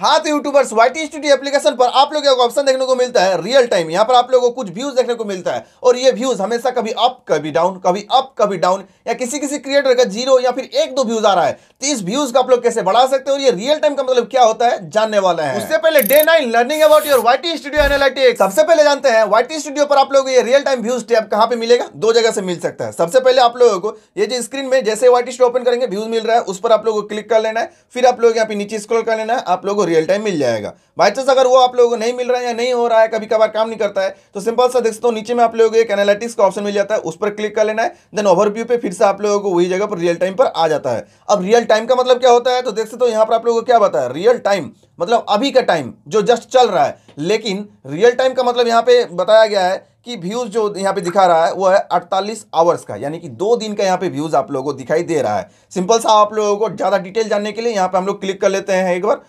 हाथ YouTubers Y T studio application पर आप लोगों को ऑप्शन देखने को मिलता है रियल टाइम यहाँ पर आप लोगों को कुछ व्यूज देखने को मिलता है और ये व्यूज हमेशा कभी अप कभी डाउन कभी अप कभी डाउन या किसी किसी क्रिएटर का जीरो या फिर एक दो व्यूज आ रहा है तो इस व्यूज को आप लोग कैसे बढ़ा सकते हो ये रियल टाइम का मतलब क्या होता है जानने वाला है उससे पहले day nine learning about your Y T studio analytic सबसे पहले जानते हैं वाई टी स्टूडियो पर आप लोग ये रियल टाइम व्यूज टैब कहाँ पे मिलेगा दो जगह से मिल सकता है सबसे पहले आप लोगों को ये जो स्क्रीन में जैसे वाई स्टूडियो ओपन करेंगे व्यूज मिल रहा है उस पर आप लोगों को क्लिक कर लेना है फिर आप लोग यहाँ पे नीचे स्क्रॉल कर लेना है आप लोगों रियल टाइम मिल जाएगा बाई चांस अगर वो आप लोगों को नहीं मिल रहा है या नहीं हो रहा है कभी कभार काम नहीं करता है तो सिंपल सा देख सकते हो तो नीचे में आप लोगों को एक एनालिटिक्स का ऑप्शन मिल जाता है उस पर क्लिक कर लेना है देन ओवरव्यू पे फिर से आप लोगों को वही जगह पर रियल टाइम पर आ जाता है अब रियल टाइम का मतलब क्या होता है तो देख सकते हो यहाँ पर आप लोगों को क्या बताया रियल टाइम मतलब अभी का टाइम जो जस्ट चल रहा है लेकिन रियल टाइम का मतलब यहाँ पे बताया गया है कि व्यूज़ जो यहाँ पे दिखा रहा है वो है 48 आवर्स का यानी कि दो दिन का यहाँ पे व्यूज़ आप लोगों को दिखाई दे रहा है सिंपल सा आप लोगों को ज़्यादा डिटेल जानने के लिए यहाँ पे हम लोग क्लिक कर लेते हैं एक बार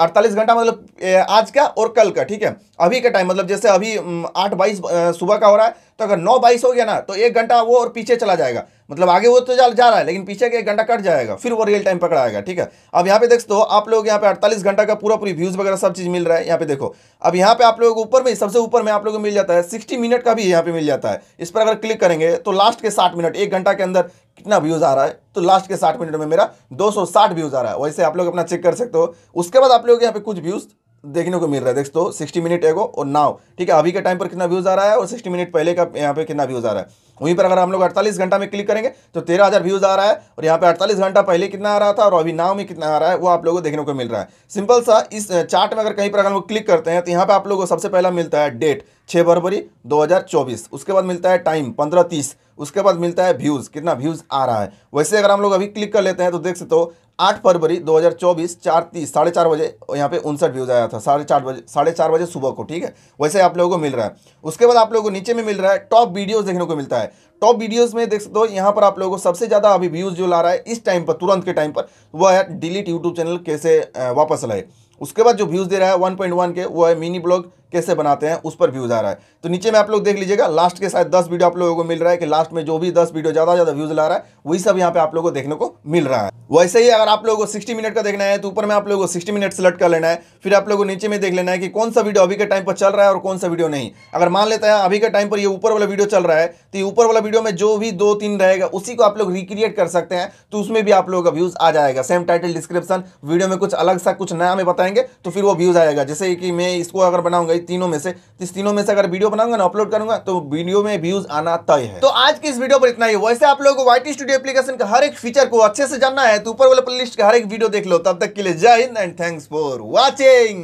अड़तालीस घंटा मतलब आज का और कल का ठीक है अभी का टाइम मतलब जैसे अभी आठ बाईस सुबह का हो रहा है तो अगर नौ बाईस हो गया ना तो एक घंटा वो और पीछे चला जाएगा मतलब आगे वो तो जा जा रहा है लेकिन पीछे के एक घंटा कट जाएगा फिर वो रियल टाइम पकड़ा आएगा ठीक है अब यहाँ पे दो आप लोग यहाँ पे अड़तालीस घंटा का पूरा पूरी व्यूज़ वगैरह सब चीज़ मिल रहा है यहाँ पे देखो अब यहाँ पे आप लोगों को ऊपर में सबसे ऊपर में आप लोगों को मिल जाता है सिक्सटी मिनट का भी यहाँ पे मिल जाता है इस पर अगर क्लिक करेंगे तो लास्ट के साठ मिनट एक घंटा के अंदर कितना व्यूज़ आ रहा है तो लास्ट के साठ मिनट में मेरा दो व्यूज़ आ रहा है वैसे आप लोग अपना चेक कर सकते हो उसके बाद आप लोग यहाँ पे कुछ व्यूज़ देखने को मिल रहा है देख तो सिक्सटी मिनट एगो और नाव ठीक है अभी के टाइम पर कितना व्यूज़ आ रहा है और सिक्सटी मिनट पहले का यहाँ पे कितना व्यूज़ आ रहा है वहीं पर अगर हम लोग अड़तालीस घंटा में क्लिक करेंगे तो तेरह हज़ार व्यूज़ आ रहा है और यहाँ पे अड़तालीस घंटा पहले कितना आ रहा था और अभी नाव में कितना आ रहा है वो आप लोगों को देखने को मिल रहा है सिंपल सा इस चार्ट में अगर कहीं पर अगर हम लोग क्लिक करते हैं तो यहाँ पर आप लोगों को सबसे पहला मिलता है डेट छः फरवरी 2024 उसके बाद मिलता है टाइम पंद्रह तीस उसके बाद मिलता है व्यूज़ कितना व्यूज़ आ रहा है वैसे अगर हम लोग अभी क्लिक कर लेते हैं तो देख सकते हो आठ फरवरी 2024 चार तीस साढ़े चार बजे यहाँ पे उनसठ व्यूज़ आया था साढ़े चार बजे साढ़े चार बजे सुबह को ठीक है वैसे आप लोगों को मिल रहा है उसके बाद आप लोगों को नीचे में मिल रहा है टॉप वीडियोज़ देखने को मिलता है टॉप वीडियोज़ में देख सकते हो यहाँ पर आप लोगों को सबसे ज़्यादा अभी व्यूज़ जो ला रहा है इस टाइम पर तुरंत के टाइम पर वह है डिलीट यूट्यूब चैनल कैसे वापस लाए उसके बाद जो व्यूज़ दे रहा है वन के वो है मिनी ब्लॉग कैसे बनाते हैं उस पर व्यूज़ आ रहा है तो नीचे में आप लोग देख लीजिएगा लास्ट के शायद दस वीडियो आप लोगों को मिल रहा है कि लास्ट में जो भी दस वीडियो ज़्यादा ज़्यादा व्यूज़ ला रहा है वही सब यहाँ पे आप लोगों को देखने को मिल रहा है वैसे ही अगर आप लोगों को सिक्सटी मिनट का देखना है तो ऊपर में आप लोगों को सिक्सटी मिनट सेलेक्ट कर लेना है फिर आप लोगों को नीचे में देख लेना है कि कौन सा वीडियो अभी के टाइम पर चल रहा है और कौन सा वीडियो नहीं अगर मान लेते हैं अभी के टाइम पर ये ऊपर वाला वीडियो चल रहा है तो ये ऊपर वाला वीडियो में जो भी दो तीन रहेगा उसी को आप लोग रिक्रिएट कर सकते हैं तो उसमें भी आप लोगों का व्यूज़ आ जाएगा सेम टाइटल डिस्क्रिप्शन वीडियो में कुछ अलग सा कुछ नया में बताएंगे तो फिर वो व्यूज़ आएगा जैसे कि मैं इसको अगर बनाऊंगा इस तीनों में से इस तीनों में से अगर वीडियो बनाऊंगा ना अपलोड करूंगा तो वीडियो में व्यूज आना तय है तो आज की इस वीडियो पर इतना ही वैसे आप लोगों को वाई स्टूडियो एप्लीकेशन का हर एक फीचर को अच्छे से जानना है तो ऊपर वाले प्ले लिस्ट का हर एक वीडियो देख लो तब तक के लिए Jai Hind and thanks for watching